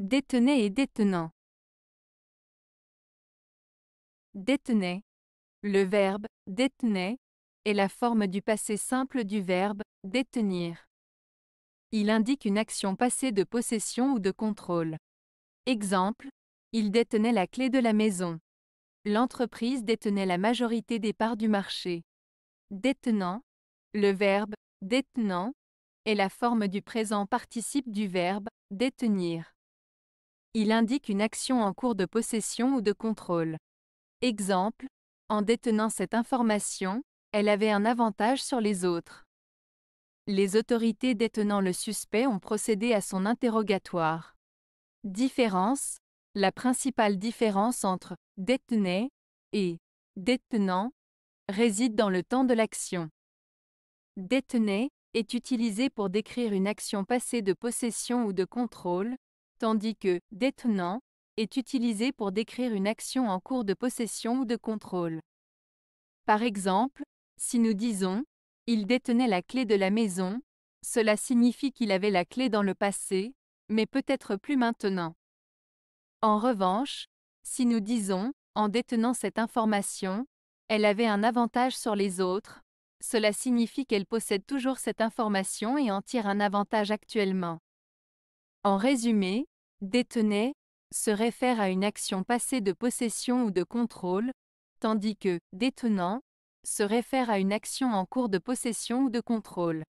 Détenait et détenant. Détenait. Le verbe détenait est la forme du passé simple du verbe détenir. Il indique une action passée de possession ou de contrôle. Exemple, il détenait la clé de la maison. L'entreprise détenait la majorité des parts du marché. Détenant, le verbe détenant est la forme du présent participe du verbe détenir. Il indique une action en cours de possession ou de contrôle. Exemple, en détenant cette information, elle avait un avantage sur les autres. Les autorités détenant le suspect ont procédé à son interrogatoire. Différence La principale différence entre détenait et détenant réside dans le temps de l'action. Détenait est utilisé pour décrire une action passée de possession ou de contrôle, tandis que détenant est utilisé pour décrire une action en cours de possession ou de contrôle. Par exemple, si nous disons Il détenait la clé de la maison, cela signifie qu'il avait la clé dans le passé, mais peut-être plus maintenant. En revanche, si nous disons En détenant cette information, elle avait un avantage sur les autres, cela signifie qu'elle possède toujours cette information et en tire un avantage actuellement. En résumé, Détenait se réfère à une action passée de possession ou de contrôle, tandis que détenant se réfère à une action en cours de possession ou de contrôle.